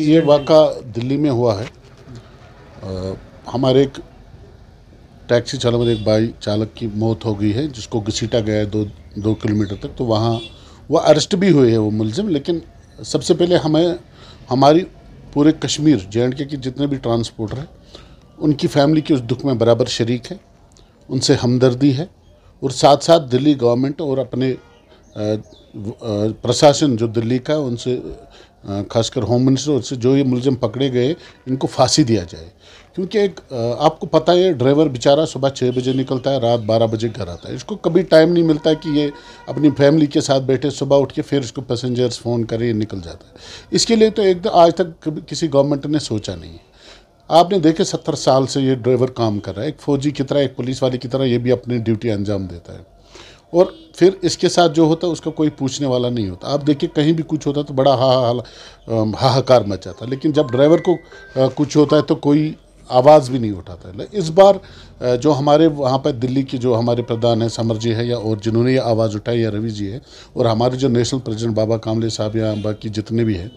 ये वाक़ा दिल्ली में हुआ है आ, हमारे एक टैक्सी चालक एक बाई चालक की मौत हो गई है जिसको घसीटा गया है दो दो किलोमीटर तक तो वहाँ वह अरेस्ट भी हुए हैं वो मुलजिम लेकिन सबसे पहले हमें हमारी पूरे कश्मीर जे एंड के की जितने भी ट्रांसपोर्टर हैं उनकी फैमिली के उस दुख में बराबर शरीक है उनसे हमदर्दी है और साथ साथ दिल्ली गवर्नमेंट और अपने प्रशासन जो दिल्ली का उनसे खासकर होम मिनिस्टर से जो ये मुलजिम पकड़े गए इनको फांसी दिया जाए क्योंकि एक आपको पता है ड्राइवर बेचारा सुबह छः बजे निकलता है रात बारह बजे घर आता है इसको कभी टाइम नहीं मिलता कि ये अपनी फैमिली के साथ बैठे सुबह उठ के फिर इसको पैसेंजर्स फ़ोन करें निकल जाता है इसके लिए तो एक आज तक किसी गवर्नमेंट ने सोचा नहीं है आपने देखे सत्तर साल से ये ड्राइवर काम कर रहा है एक फौजी की तरह एक पुलिस वाले की तरह ये भी अपनी ड्यूटी अंजाम देता है और फिर इसके साथ जो होता है उसका कोई पूछने वाला नहीं होता आप देखिए कहीं भी कुछ होता तो बड़ा हा हाहाकार हा मचाता लेकिन जब ड्राइवर को कुछ होता है तो कोई आवाज़ भी नहीं उठाता है इस बार जो हमारे वहाँ पर दिल्ली के जो हमारे प्रधान हैं समर जी है या और जिन्होंने ये आवाज़ उठाई या रवि जी है और हमारे जो नेशनल प्रेसिडेंट बाबा कामले साहब या बाकी जितने भी हैं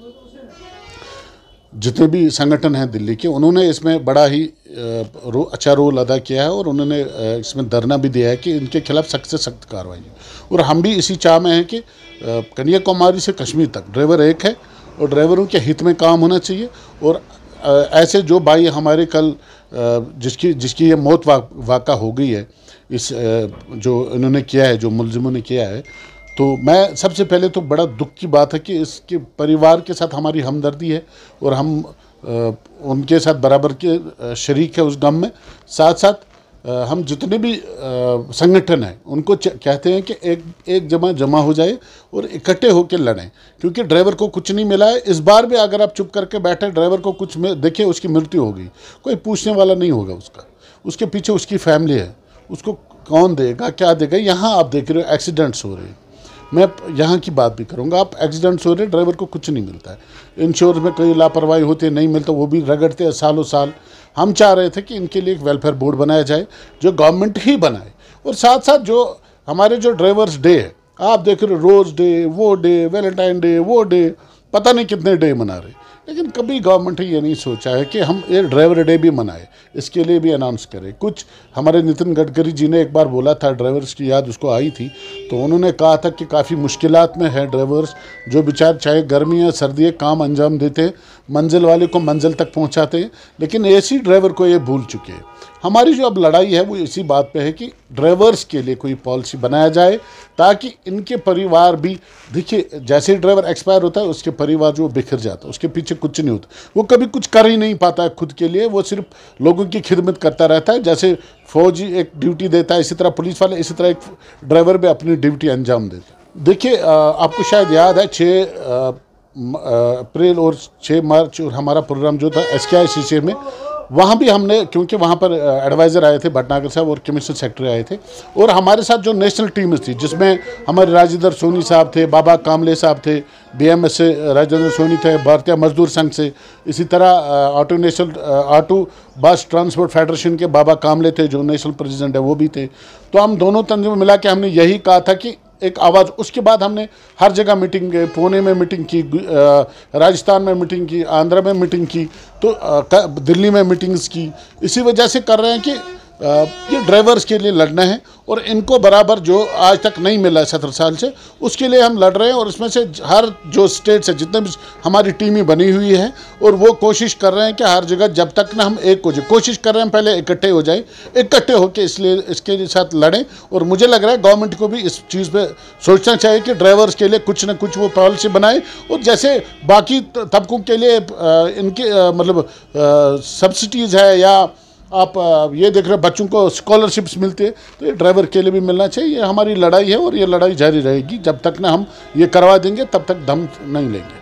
जितने भी संगठन हैं दिल्ली के उन्होंने इसमें बड़ा ही रो, अच्छा रोल अदा किया है और उन्होंने इसमें धरना भी दिया है कि इनके खिलाफ सख्त से सख्त कार्रवाई हो और हम भी इसी चाह में हैं कि कन्याकुमारी से कश्मीर तक ड्राइवर एक है और ड्राइवरों के हित में काम होना चाहिए और ऐसे जो भाई हमारे कल जिसकी जिसकी ये मौत वाक़ा हो गई है इस जो इन्होंने किया है जो मुलजिमों ने किया है तो मैं सबसे पहले तो बड़ा दुख की बात है कि इसके परिवार के साथ हमारी हमदर्दी है और हम उनके साथ बराबर के शरीक है उस गम में साथ साथ हम जितने भी संगठन हैं उनको कहते हैं कि एक एक जमा जमा हो जाए और इकट्ठे होकर लड़ें क्योंकि ड्राइवर को कुछ नहीं मिला है इस बार भी अगर आप चुप करके बैठे ड्राइवर को कुछ देखे उसकी मृत्यु हो गई कोई पूछने वाला नहीं होगा उसका उसके पीछे उसकी फैमिली है उसको कौन देगा क्या देगा यहाँ आप देख रहे हो एक्सीडेंट्स हो रहे हैं मैं यहाँ की बात भी करूँगा आप एक्सीडेंट्स हो रहे ड्राइवर को कुछ नहीं मिलता है इंश्योरेंस में कई लापरवाही होती है नहीं मिलता वो भी रगड़ते हैं सालों साल हम चाह रहे थे कि इनके लिए एक वेलफेयर बोर्ड बनाया जाए जो गवर्नमेंट ही बनाए और साथ साथ जो हमारे जो ड्राइवर्स डे है आप देख रहे हो रोज़ डे वो डे वैलेंटाइन डे वो डे पता नहीं कितने डे मना रहे लेकिन कभी गवर्नमेंट ने ये नहीं सोचा है कि हम ये ड्राइवर डे भी मनाएं इसके लिए भी अनाउंस करें कुछ हमारे नितिन गडकरी जी ने एक बार बोला था ड्राइवर्स की याद उसको आई थी तो उन्होंने कहा था कि काफ़ी मुश्किल में है ड्राइवर्स जो बेचार चाहे गर्मी या सर्दी है, काम अंजाम देते मंजिल वाले को मंजिल तक पहुँचाते लेकिन ए ड्राइवर को ये भूल चुके हैं हमारी जो अब लड़ाई है वो इसी बात पे है कि ड्राइवर्स के लिए कोई पॉलिसी बनाया जाए ताकि इनके परिवार भी देखिए जैसे ड्राइवर एक्सपायर होता है उसके परिवार जो बिखर जाता है उसके पीछे कुछ नहीं होता वो कभी कुछ कर ही नहीं पाता है खुद के लिए वो सिर्फ लोगों की खिदमत करता रहता है जैसे फौजी एक ड्यूटी देता है इसी तरह पुलिस वाले इसी तरह एक ड्राइवर भी अपनी ड्यूटी अंजाम देते देखिए आपको शायद याद है छः अप्रैल और छः मार्च और हमारा प्रोग्राम जो था एस के आई में वहाँ भी हमने क्योंकि वहाँ पर एडवाइज़र आए थे भटनागर साहब और कमिश्नर सेक्रेटरी आए थे और हमारे साथ जो नेशनल टीम थी जिसमें हमारे राजेंद्र सोनी साहब थे बाबा कामले साहब थे बीएमएस से राजेंद्र सोनी थे भारतीय मजदूर संघ से इसी तरह auto national auto bus transport federation के बाबा कामले थे जो नेशनल प्रेजिडेंट है वो भी थे तो हम दोनों तंजीम मिला के हमने यही कहा था कि एक आवाज़ उसके बाद हमने हर जगह मीटिंग गए पुणे में मीटिंग की राजस्थान में मीटिंग की आंध्र में मीटिंग की तो दिल्ली में मीटिंग्स की इसी वजह से कर रहे हैं कि ये ड्राइवर्स के लिए लड़ना है और इनको बराबर जो आज तक नहीं मिला है सत्रह साल से उसके लिए हम लड़ रहे हैं और इसमें से हर जो स्टेट से जितने भी हमारी टीमें बनी हुई है और वो कोशिश कर रहे हैं कि हर जगह जब तक ना हम एक हो जाए कोशिश कर रहे हैं पहले इकट्ठे हो जाए इकट्ठे होकर इसलिए इसके साथ लड़ें और मुझे लग रहा है गवर्नमेंट को भी इस चीज़ पर सोचना चाहिए कि ड्राइवर्स के लिए कुछ ना कुछ वो पॉलिसी बनाएँ और जैसे बाकी तबकों के लिए इनके मतलब सब्सिडीज़ है या आप ये देख रहे हैं बच्चों को स्कॉलरशिप्स मिलती है तो ये ड्राइवर के लिए भी मिलना चाहिए ये हमारी लड़ाई है और ये लड़ाई जारी रहेगी जब तक ना हम ये करवा देंगे तब तक दम नहीं लेंगे